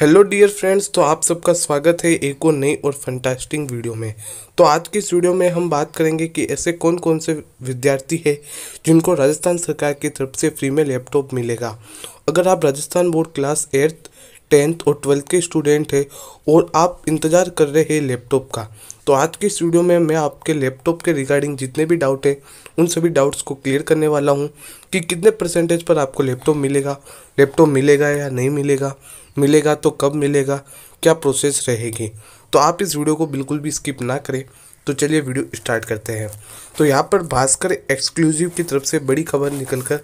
hello dear friends तो आप सबका स्वागत है एक और नई और फंटास्टिंग वीडियो में तो आज की इस वीडियो में हम बात करेंगे कि ऐसे कौन कौन से विद्यार्थी हैं जिनको राजस्थान सरकार की तरफ से फ्री में लैपटॉप मिलेगा अगर आप Rajasthan board class eighth tenth और ट्वेल्थ के स्टूडेंट है और आप इंतज़ार कर रहे हैं लैपटॉप का तो आज के इस वीडियो में मैं आपके लैपटॉप के रिगार्डिंग जितने भी डाउट हैं उन सभी डाउट्स को क्लियर करने वाला हूँ कि कितने परसेंटेज पर आपको लैपटॉप मिलेगा लैपटॉप मिलेगा या नहीं मिलेगा मिलेगा तो कब मिलेगा क्या प्रोसेस रहेगी तो आप इस वीडियो को बिल्कुल भी स्किप ना करें तो चलिए वीडियो स्टार्ट करते हैं तो यहाँ पर भास्कर एक्सक्लूसिव की तरफ से बड़ी खबर निकल कर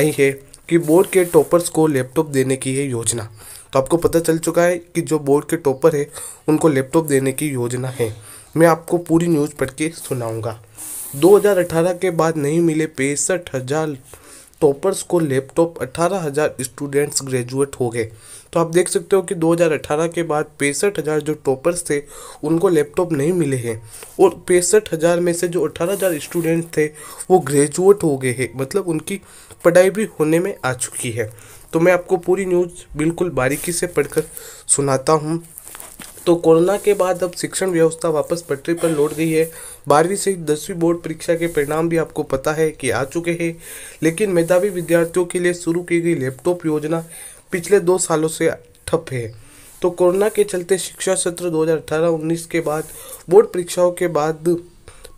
आई है कि बोर्ड के टॉपर्स को लैपटॉप देने की है योजना तो आपको पता चल चुका है कि जो बोर्ड के टॉपर है उनको लैपटॉप देने की योजना है मैं आपको पूरी न्यूज़ पढ़ के सुनाऊँगा 2018 के बाद नहीं मिले पैंसठ हज़ार टॉपर्स को लैपटॉप 18,000 स्टूडेंट्स ग्रेजुएट हो गए तो आप देख सकते हो कि 2018 के बाद पैंसठ हज़ार जो टॉपर्स थे उनको लैपटॉप नहीं मिले हैं और पैंसठ हज़ार में से जो 18,000 स्टूडेंट थे वो ग्रेजुएट हो गए हैं मतलब उनकी पढ़ाई भी होने में आ चुकी है तो मैं आपको पूरी न्यूज़ बिल्कुल बारीकी से पढ़कर सुनाता हूँ तो कोरोना के बाद अब शिक्षण व्यवस्था वापस पटरी पर लौट गई है बारहवीं से दसवीं बोर्ड परीक्षा के परिणाम भी आपको पता है कि आ चुके हैं लेकिन मेधावी विद्यार्थियों के लिए शुरू की गई लैपटॉप योजना पिछले दो सालों से ठप है तो कोरोना के चलते शिक्षा सत्र 2018-19 के बाद बोर्ड परीक्षाओं के बाद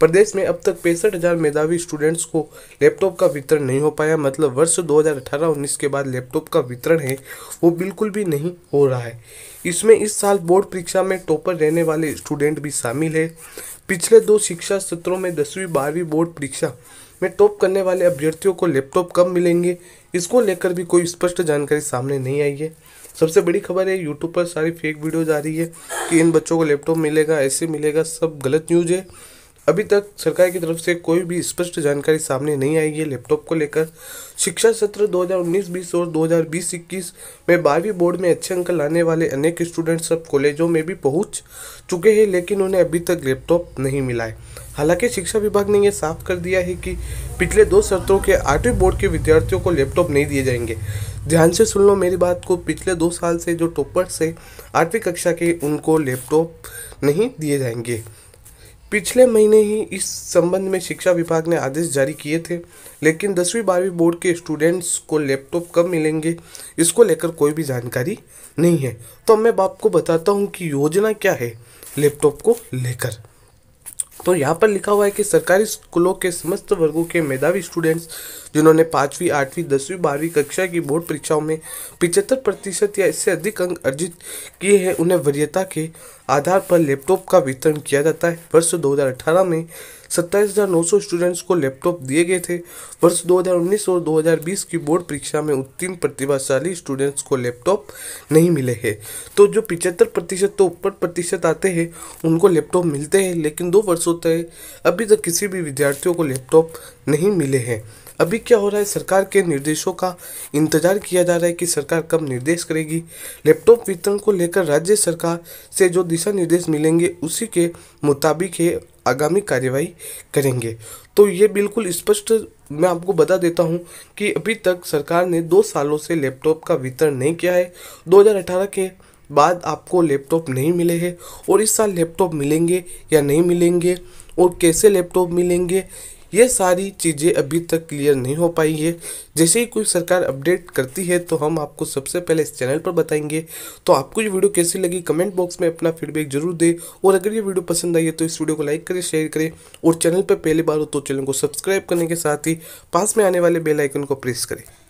प्रदेश में अब तक पैंसठ हज़ार मेधावी स्टूडेंट्स को लैपटॉप का वितरण नहीं हो पाया मतलब वर्ष 2018-19 के बाद लैपटॉप का वितरण है वो बिल्कुल भी नहीं हो रहा है इसमें इस साल बोर्ड परीक्षा में टॉपर रहने वाले स्टूडेंट भी शामिल है पिछले दो शिक्षा सत्रों में दसवीं बारहवीं बोर्ड परीक्षा में टॉप करने वाले अभ्यर्थियों को लैपटॉप कब मिलेंगे इसको लेकर भी कोई स्पष्ट जानकारी सामने नहीं आई है सबसे बड़ी खबर है यूट्यूब पर सारी फेक वीडियोज आ रही है कि इन बच्चों को लैपटॉप मिलेगा ऐसे मिलेगा सब गलत न्यूज़ है अभी तक सरकार की तरफ से कोई भी स्पष्ट जानकारी सामने नहीं आई है लैपटॉप को लेकर शिक्षा सत्र 2019-20 और 2020-21 में बारहवीं बोर्ड में अच्छे अंक लाने वाले अनेक स्टूडेंट्स अब कॉलेजों में भी पहुंच चुके हैं लेकिन उन्हें अभी तक लैपटॉप नहीं मिला है हालांकि शिक्षा विभाग ने यह साफ कर दिया है कि पिछले दो सत्रों के आठवीं बोर्ड के विद्यार्थियों को लैपटॉप नहीं दिए जाएंगे ध्यान से सुन लो मेरी बात को पिछले दो साल से जो टॉपर्स है आठवीं कक्षा के उनको लैपटॉप नहीं दिए जाएंगे पिछले महीने ही इस संबंध में शिक्षा विभाग ने आदेश जारी किए थे लेकिन दसवीं बारहवीं बोर्ड के स्टूडेंट्स को लैपटॉप कब मिलेंगे इसको लेकर कोई भी जानकारी नहीं है तो मैं आपको बताता हूँ कि योजना क्या है लैपटॉप को लेकर तो यहाँ पर लिखा हुआ है कि सरकारी स्कूलों के समस्त वर्गों के मेधावी स्टूडेंट्स जिन्होंने पाँचवीं आठवीं दसवीं बारहवीं कक्षा की बोर्ड परीक्षाओं में पिचहत्तर प्रतिशत या इससे अधिक अंक अर्जित किए हैं उन्हें वरीयता के आधार पर लैपटॉप का वितरण किया जाता है वर्ष 2018 में सत्ताईस स्टूडेंट्स को लैपटॉप दिए गए थे वर्ष 2019 और 2020 की बोर्ड परीक्षा में उत्तीर्ण प्रतिभाशाली स्टूडेंट्स को लैपटॉप नहीं मिले हैं तो जो पिचहत्तर प्रतिशत तो ऊपर प्रतिशत आते हैं उनको लैपटॉप मिलते हैं लेकिन दो वर्षों तक अभी तक किसी भी विद्यार्थियों को लैपटॉप नहीं मिले हैं अभी क्या हो रहा है सरकार के निर्देशों का इंतजार किया जा रहा है कि सरकार कब निर्देश करेगी लैपटॉप वितरण को लेकर राज्य सरकार से जो दिशा निर्देश मिलेंगे उसी के मुताबिक ये आगामी कार्यवाही करेंगे तो ये बिल्कुल स्पष्ट मैं आपको बता देता हूँ कि अभी तक सरकार ने दो सालों से लैपटॉप का वितरण नहीं किया है 2018 के बाद आपको लैपटॉप नहीं मिले हैं और इस साल लैपटॉप मिलेंगे या नहीं मिलेंगे और कैसे लैपटॉप मिलेंगे ये सारी चीज़ें अभी तक क्लियर नहीं हो पाई है जैसे ही कोई सरकार अपडेट करती है तो हम आपको सबसे पहले इस चैनल पर बताएंगे तो आपको ये वीडियो कैसी लगी कमेंट बॉक्स में अपना फीडबैक जरूर दें और अगर ये वीडियो पसंद आई है तो इस वीडियो को लाइक करें शेयर करें और चैनल पर पहली बार हो तो चैनल को सब्सक्राइब करने के साथ ही पास में आने वाले बेलाइकन को प्रेस करें